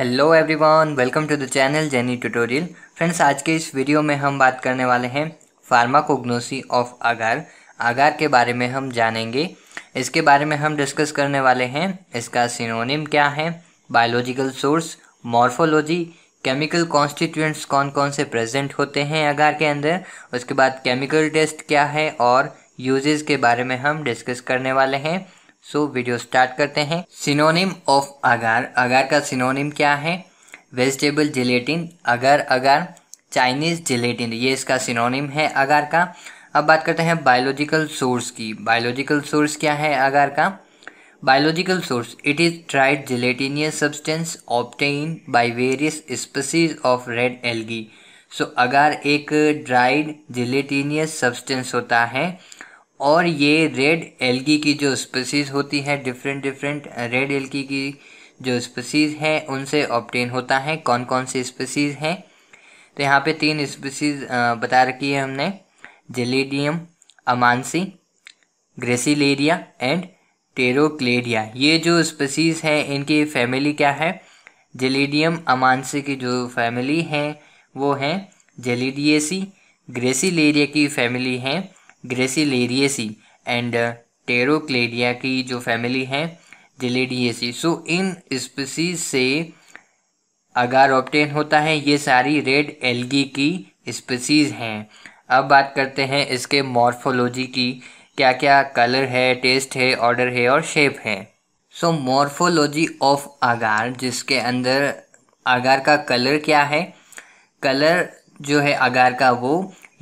hello everyone welcome to the channel Jenny tutorial friends आज के इस वीडियो में हम बात करने वाले हैं फार्माकोग्नोसी ऑफ आगार आगार के बारे में हम जानेंगे इसके बारे में हम डिस्कस करने वाले हैं इसका सिनोनिम क्या है biological source morphology chemical constituents कौन कौन से प्रेजेंट होते हैं आगार के अंदर उसके बाद केमिकल टेस्ट क्या है और यूजेज के बारे में हम डिस्कस करने वाले हैं सो so, वीडियो स्टार्ट करते हैं सिनोनिम ऑफ अगार अगार का सिनोनिम क्या है वेजिटेबल जिलेटिन अगर अगर चाइनीज़ जिलेटिन ये इसका सिनोनिम है अगार का अब बात करते हैं बायोलॉजिकल सोर्स की बायोलॉजिकल सोर्स क्या है अगार का biological source it is dried gelatinous substance obtained by various species of red algae so agar एक ड्राइड जिलेटिनियस सब्सटेंस होता है और ये रेड एल्गी की जो स्पेसीज होती है डिफरेंट डिफरेंट रेड एल्गी की जो स्पेसीज हैं उनसे ऑप्टेन होता है कौन कौन सी स्पेसीज हैं तो यहाँ पे तीन स्पेसीज बता रखी है हमने Gelidium amansii Gracilaria and Pterocladia ये जो स्पेसीज हैं इनकी फैमिली क्या है जेलेडियम अमानसी की जो फैमिली है वो है जेलिडिएसी ग्रेसिलेरिया की फैमिली है ग्रेसिलेरियसी एंड टेरोक्लेडिया की जो फैमिली है जिलेडियसी सो इन स्पीसीज से अगार ऑप्टेन होता है ये सारी रेड एल्गी की स्पीसीज हैं अब बात करते हैं इसके मॉर्फोलॉजी की क्या क्या कलर है टेस्ट है ऑर्डर है और शेप है सो मॉर्फोलॉजी ऑफ आगार जिसके अंदर आगार का कलर क्या है कलर जो है आगार का वो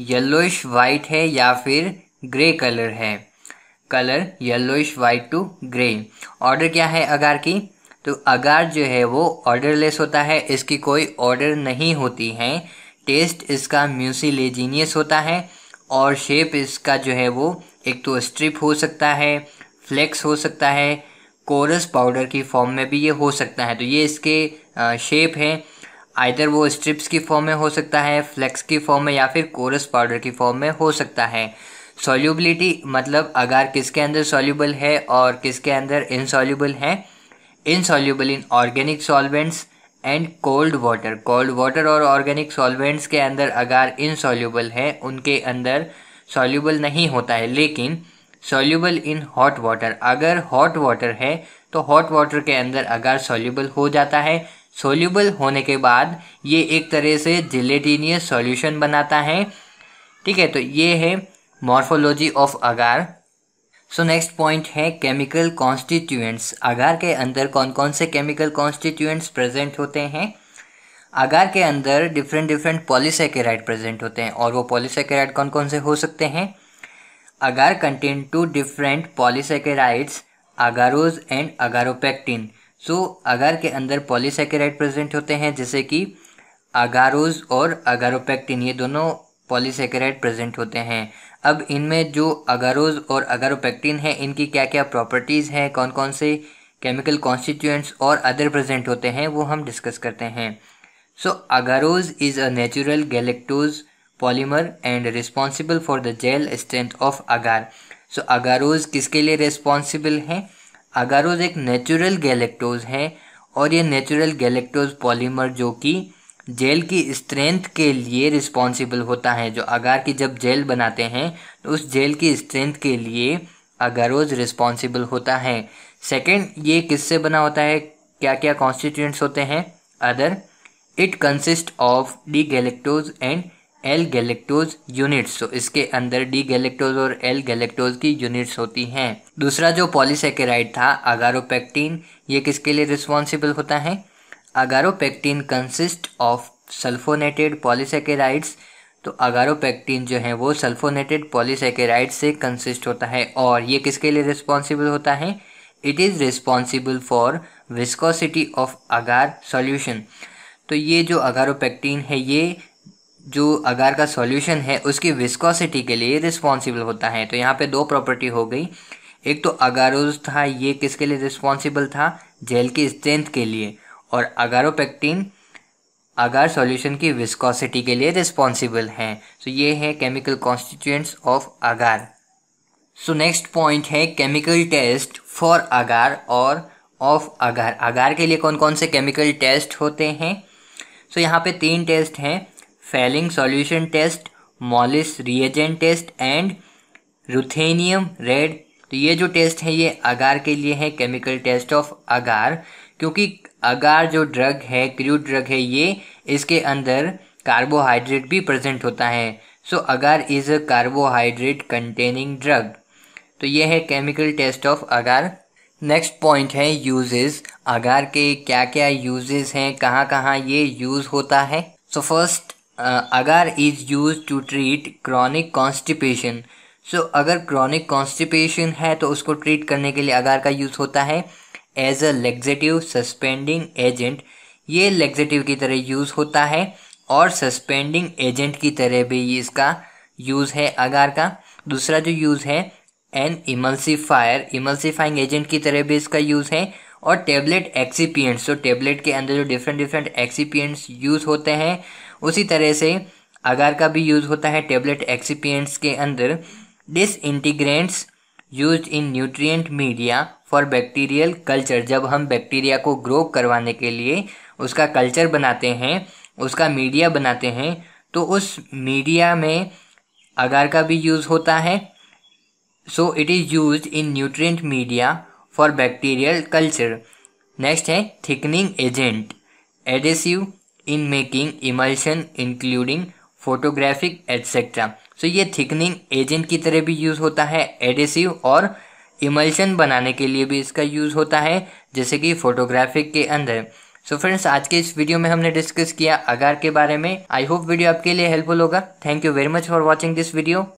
येलोइश वाइट है या फिर ग्रे कलर है colour yellowish white to grey odour क्या है अगार की तो अगार जो है वो ऑर्डरलेस होता है इसकी कोई ऑर्डर नहीं होती है टेस्ट इसका म्यूसिलेजीनियस होता है और शेप इसका जो है वो एक तो स्ट्रिप हो सकता है फ्लेक्स हो सकता है कोरस पाउडर की फॉर्म में भी ये हो सकता है तो ये इसके शेप हैं आइदर वो स्ट्रिप्स की फॉर्म में हो सकता है फ्लेक्स की फॉर्म में या फिर कोरस पाउडर की फॉर्म में हो सकता है सॉल्युबिलिटी मतलब अगर किसके अंदर सॉल्युबल है और किसके अंदर इनसॉल्युबल है insoluble in organic solvents and cold water cold water और ऑर्गेनिक सॉल्वेंट्स के अंदर अगर इनसॉल्युबल है उनके अंदर सॉल्युबल नहीं होता है लेकिन सॉल्युबल इन हॉट वाटर अगर हॉट वाटर है तो हॉट वाटर के अंदर अगर सॉल्युबल हो जाता है सोल्यूबल होने के बाद ये एक तरह से जिलेटीनियस सॉल्यूशन बनाता है ठीक है तो ये है morphology of agar so next point है केमिकल कॉन्स्टिट्यूएंट्स अगार के अंदर कौन कौन से केमिकल कॉन्स्टिट्यूएंट्स प्रेजेंट होते हैं अगार के अंदर डिफरेंट डिफरेंट पॉलीसेकेराइड प्रेजेंट होते हैं और वो पॉलीसेकेराइड कौन कौन से हो सकते हैं agar contain two different polysaccharides agarose and agaropectin so so, agar के अंदर पॉलीसेकेराइड प्रेजेंट होते हैं जैसे कि अगारोज और अगारोपेक्टिन ये दोनों पॉलीसेकेराइड प्रेजेंट होते हैं अब इनमें जो अगारोज और अगारोपेक्टिन है इनकी क्या क्या प्रॉपर्टीज़ हैं कौन कौन से केमिकल कॉन्स्टिट्यूएंट्स और अदर प्रेजेंट होते हैं वो हम डिस्कस करते हैं so agarose is a natural galactose polymer and responsible for the gel strength of agar so agarose किसके लिए रिस्पॉन्सिबल हैं अगारोज एक नेचुरल गैलेक्टोज है और ये नेचुरल गैलेक्टोज पॉलीमर जो कि जेल की स्ट्रेंथ के लिए रिस्पॉन्सिबल होता है जो अगार की जब जेल बनाते हैं तो उस जेल की स्ट्रेंथ के लिए अगारोज रिस्पॉन्सिबल होता है सेकेंड ये किससे बना होता है क्या क्या कॉन्स्टिट्यूंट्स होते हैं other it consist of D galactose and L galactose units तो इसके अंदर डी गैलेक्टोज और एल गैलेक्टोज की यूनिट्स होती हैं दूसरा जो पॉलीसेकेराइड था अगारोपेक्टिन ये किसके लिए रिस्पॉन्सिबल होता है agaropectin consist of sulphonated polysaccharides तो अगारोपेक्टिन जो है वो सल्फोनेटेड पॉलीसेकेराइड से कंसिस्ट होता है और ये किसके लिए रिस्पॉन्सिबल होता है it is responsible for viscosity of agar solution तो ये जो अगारोपेक्टिन है ये जो अगार का सॉल्यूशन है उसकी विस्कोसिटी के लिए रिस्पॉन्सिबल होता है तो यहाँ पे दो प्रॉपर्टी हो गई एक तो अगारोज था ये किसके लिए रिस्पॉन्सिबल था जेल की स्ट्रेंथ के लिए और अगारोपेक्टिन अगार सॉल्यूशन की विस्कोसिटी के लिए रिस्पॉन्सिबल हैं सो so, ये है chemical constituents of agar so next point है केमिकल टेस्ट फॉर अगार और ऑफ अगार अगार के लिए कौन कौन से केमिकल टेस्ट होते हैं सो so, यहाँ पे तीन टेस्ट हैं Fehling solution test Molisch reagent test and ruthenium red तो ये जो टेस्ट है ये अगार के लिए है केमिकल टेस्ट ऑफ अगार क्योंकि अगार जो ड्रग है क्रूड ड्रग है ये इसके अंदर कार्बोहाइड्रेट भी प्रेजेंट होता है so so, agar is a carbohydrate containing drug तो ये है chemical test of agar next point है यूजेस अगार के क्या क्या यूजेस हैं कहाँ कहाँ ये यूज़ होता है so first agar is use to treat chronic constipation so अगर क्रॉनिक कॉन्स्टिपेशन है तो उसको ट्रीट करने के लिए अगार का यूज़ होता है as a laxative suspending agent ये लेग्जेटिव की तरह यूज़ होता है और सस्पेंडिंग एजेंट की तरह भी इसका यूज़ है अगार का दूसरा जो यूज़ है एन इमल्सीफायर इमल्सीफाइंग एजेंट की तरह भी इसका यूज़ है और टेबलेट एक्सीपियंट्स तो टेबलेट के अंदर जो डिफरेंट डिफरेंट एक्सीपियंट्स यूज़ होते हैं उसी तरह से अगार का भी यूज़ होता है टेबलेट एक्सीपियंट्स के अंदर disintegrants use in nutrient media for bacterial culture जब हम बैक्टीरिया को ग्रो करवाने के लिए उसका कल्चर बनाते हैं उसका मीडिया बनाते हैं तो उस मीडिया में अगार का भी यूज़ होता है so it is use in nutrient media for bacterial culture next है thickening agent adhesive in making emulsion including photographic etcetera so ये थिकनिंग एजेंट की तरह भी यूज़ होता है एडेसिव और इमल्शन बनाने के लिए भी इसका यूज़ होता है जैसे कि फोटोग्राफिक के अंदर सो so फ्रेंड्स आज के इस वीडियो में हमने डिस्कस किया अगार के बारे में आई होप वीडियो आपके लिए हेल्पफुल होगा thank you very much for watching this video